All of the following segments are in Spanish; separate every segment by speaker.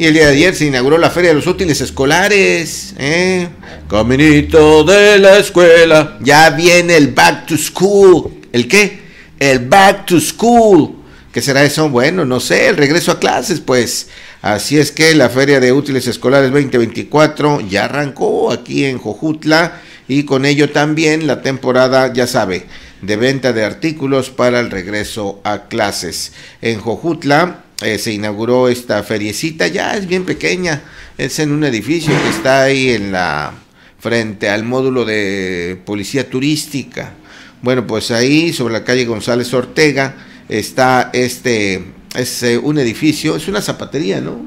Speaker 1: Y el día de ayer se inauguró la Feria de los Útiles Escolares. ¿eh? Caminito de la escuela. Ya viene el Back to School. ¿El qué? El Back to School. ¿Qué será eso? Bueno, no sé, el regreso a clases, pues. Así es que la Feria de Útiles Escolares 2024 ya arrancó aquí en Jojutla y con ello también la temporada, ya sabe, de venta de artículos para el regreso a clases. En Jojutla eh, se inauguró esta feriecita, ya es bien pequeña, es en un edificio que está ahí en la frente al módulo de policía turística. Bueno, pues ahí sobre la calle González Ortega está este es eh, un edificio, es una zapatería, ¿no?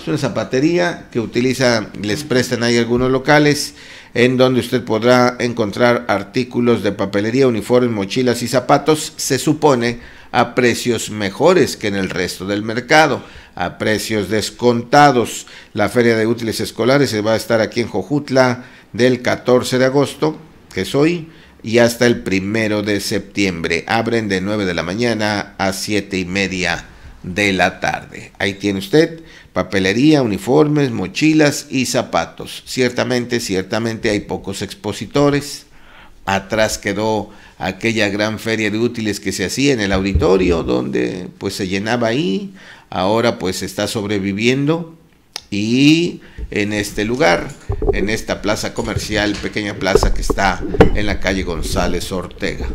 Speaker 1: Es una zapatería que utilizan, les prestan ahí algunos locales en donde usted podrá encontrar artículos de papelería, uniformes, mochilas y zapatos, se supone a precios mejores que en el resto del mercado, a precios descontados. La feria de útiles escolares se va a estar aquí en Jojutla del 14 de agosto, que es hoy, y hasta el primero de septiembre. Abren de 9 de la mañana a 7 y media de la tarde. Ahí tiene usted papelería, uniformes, mochilas y zapatos. Ciertamente, ciertamente hay pocos expositores. Atrás quedó aquella gran feria de útiles que se hacía en el auditorio, donde pues se llenaba ahí. Ahora pues está sobreviviendo y en este lugar, en esta plaza comercial, pequeña plaza que está en la calle González Ortega.